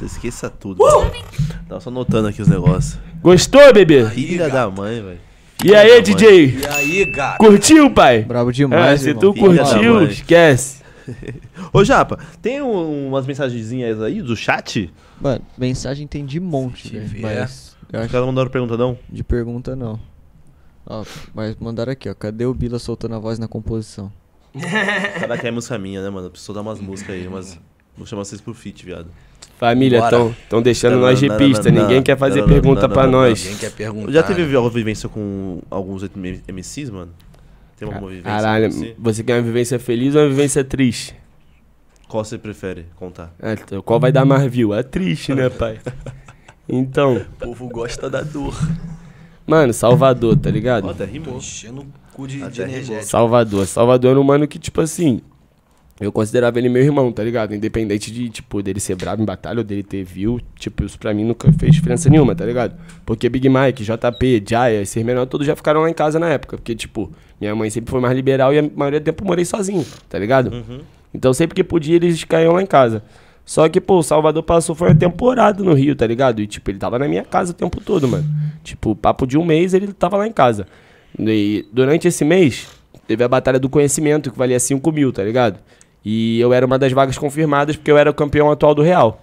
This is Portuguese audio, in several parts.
Nossa, esqueça tudo. Uh! Tava tá só anotando aqui os negócios. Gostou, bebê? Filha da mãe, velho. E aí, DJ? E aí, gato? Curtiu, pai? Brabo demais, é, Se tu curtiu, esquece. Ô, Japa, tem um, umas mensagenzinhas aí do chat? Mano, mensagem tem de monte, velho. Mas... Os caras mandaram pergunta, não? De pergunta, não. Ó, mas mandaram aqui, ó. Cadê o Bila soltando a voz na composição? que é música minha, né, mano? Preciso dar umas músicas aí, mas... Vou chamar vocês pro feat, viado. Família, estão deixando não, nós de não, pista. Não, ninguém quer fazer pergunta para nós. Ninguém quer perguntar. Já teve alguma vivência com alguns MCs, mano? Tem alguma vivência? Caralho, você? você quer uma vivência feliz ou uma vivência triste? Qual você prefere contar? É, então, qual vai dar mais view? A é triste, né, pai? Então. O povo gosta da dor. Mano, Salvador, tá ligado? Ó, até rimou. Tô enchendo o cu de, de Salvador. Salvador era um mano que, tipo assim, eu considerava ele meu irmão, tá ligado? Independente de, tipo, dele ser bravo em batalha ou dele ter view, tipo, isso pra mim nunca fez diferença nenhuma, tá ligado? Porque Big Mike, JP, Jaya, esses menores todos já ficaram lá em casa na época. Porque, tipo, minha mãe sempre foi mais liberal e a maioria do tempo morei sozinho, tá ligado? Uhum. Então sempre que podia eles caíam lá em casa. Só que, pô, o Salvador passou, foi uma temporada no Rio, tá ligado? E, tipo, ele tava na minha casa o tempo todo, mano. Tipo, papo de um mês ele tava lá em casa. E durante esse mês, teve a Batalha do Conhecimento, que valia 5 mil, tá ligado? E eu era uma das vagas confirmadas porque eu era o campeão atual do Real.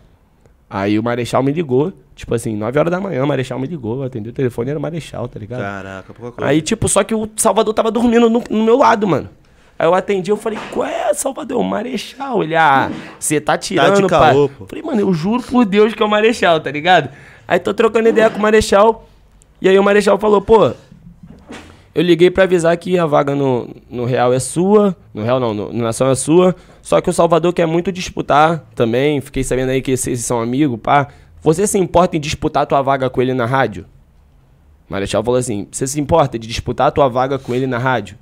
Aí o Marechal me ligou, tipo assim, 9 horas da manhã, o Marechal me ligou, atendeu o telefone, era o Marechal, tá ligado? Caraca, pouca coisa. Aí, tipo, só que o Salvador tava dormindo no, no meu lado, mano. Aí eu atendi, eu falei, qual é, Salvador? O Marechal. Ele, ah, você tá tirando, tá de calor, pô. Falei, mano, eu juro por Deus que é o Marechal, tá ligado? Aí tô trocando ideia com o Marechal, e aí o Marechal falou, pô, eu liguei para avisar que a vaga no, no Real é sua, no Real não, no, no Nação é sua, só que o Salvador quer muito disputar também, fiquei sabendo aí que vocês são amigos, pá. Você se importa em disputar a tua vaga com ele na rádio? Marechal falou assim, você se importa de disputar a tua vaga com ele na rádio?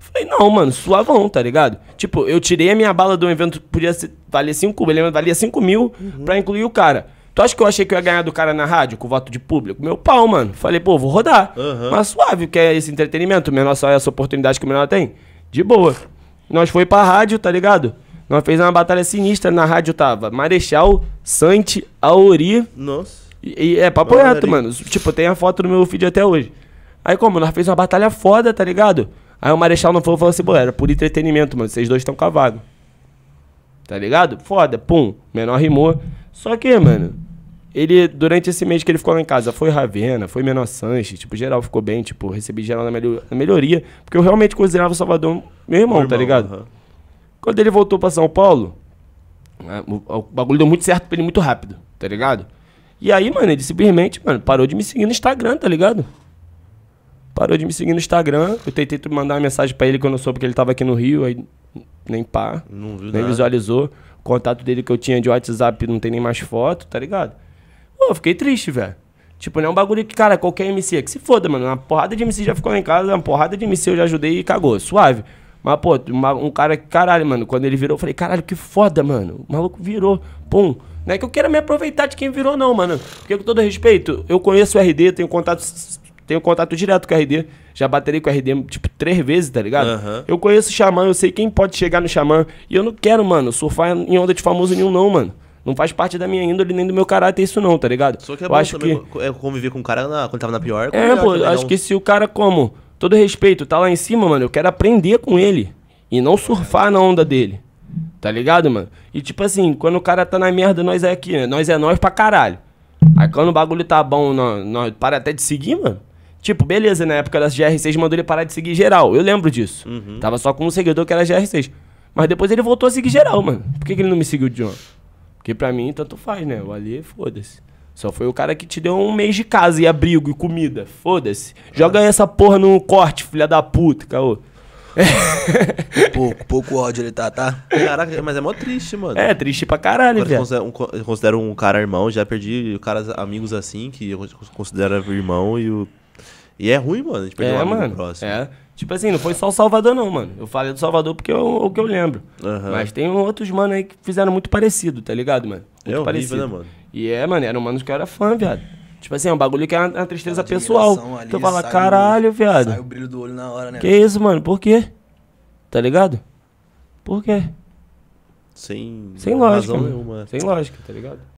Falei, não, mano, suavão, tá ligado? Tipo, eu tirei a minha bala do evento, podia ser, valer 5 mil, valia 5 mil uhum. pra incluir o cara. Tu acha que eu achei que eu ia ganhar do cara na rádio com voto de público? Meu pau, mano. Falei, pô, vou rodar. Uhum. Mas suave, que é esse entretenimento. Menor só é essa oportunidade que o menor tem. De boa. Nós foi pra rádio, tá ligado? Nós fez uma batalha sinistra. Na rádio tava Marechal, Sante, Auri. Nossa. E, e é papo Maravilha. reto, mano. Tipo, tem a foto no meu feed até hoje. Aí como? Nós fez uma batalha foda, tá ligado? Aí o Marechal não falou, falou assim, pô, era por entretenimento, mano. Vocês dois estão cavados. Tá ligado? Foda, pum. Menor rimou. Só que, mano, ele, durante esse mês que ele ficou lá em casa, foi Ravena, foi Menor Sanches, tipo, geral ficou bem, tipo, recebi geral na melho melhoria. Porque eu realmente considerava o Salvador meu irmão, meu tá irmão, ligado? Quando ele voltou pra São Paulo, né, o, o bagulho deu muito certo pra ele muito rápido, tá ligado? E aí, mano, ele simplesmente, mano, parou de me seguir no Instagram, tá ligado? Parou de me seguir no Instagram. Eu tentei mandar uma mensagem para ele quando eu soube que ele tava aqui no Rio, aí nem pá, nem nada. visualizou. O contato dele que eu tinha de WhatsApp não tem nem mais foto, tá ligado? Pô, eu fiquei triste, velho. Tipo, não é um bagulho que, cara, qualquer MC, é que se foda, mano. Uma porrada de MC já ficou lá em casa, uma porrada de MC eu já ajudei e cagou, suave. Mas, pô, uma, um cara que, caralho, mano, quando ele virou, eu falei, caralho, que foda, mano. O maluco virou, pum. Não é que eu queira me aproveitar de quem virou, não, mano. Porque, com todo respeito, eu conheço o RD, tenho contato, tenho contato direto com o RD. Já baterei com o RD, tipo, três vezes, tá ligado? Uhum. Eu conheço o Xamã, eu sei quem pode chegar no Xamã. E eu não quero, mano, surfar em onda de famoso nenhum, não, mano. Não faz parte da minha índole nem do meu caráter isso não, tá ligado? Só que é eu bom acho que... é conviver com o cara na... quando tava na pior. É, é pô, acho não. que se o cara, como, todo respeito, tá lá em cima, mano, eu quero aprender com ele. E não surfar na onda dele. Tá ligado, mano? E tipo assim, quando o cara tá na merda, nós é aqui, né? Nós é nós pra caralho. Aí quando o bagulho tá bom, nós, nós para até de seguir, mano. Tipo, beleza, na época da GR6 mandou ele parar de seguir geral. Eu lembro disso. Uhum. Tava só com um seguidor que era GR6. Mas depois ele voltou a seguir geral, mano. Por que, que ele não me seguiu de porque pra mim, tanto faz, né? O ali, foda-se. Só foi o cara que te deu um mês de casa e abrigo e comida. Foda-se. Joga essa porra no corte, filha da puta, caô. pouco, pouco ódio ele tá, tá? Caraca, mas é mó triste, mano. É, triste pra caralho, velho. Eu considero um, cara irmão, já perdi caras amigos assim, que eu considero irmão e o. E é ruim, mano, a gente perdeu é, um amigo mano, próximo. É. Tipo assim, não foi só o Salvador, não, mano. Eu falei do Salvador porque é o que eu lembro. Uhum. Mas tem outros, mano, aí que fizeram muito parecido, tá ligado, mano? Muito é horrível, né, parecido. né, mano? E é, mano, era um mano que eu era fã, viado. Tipo assim, é um bagulho que é uma, é uma tristeza pessoal. Ali, tu fala, caralho, viado. Sai o brilho do olho na hora, né? Que mano? isso, mano? Por quê? Tá ligado? Por quê? Sem, Sem lógica. Razão mano. nenhuma. Sem lógica, tá ligado?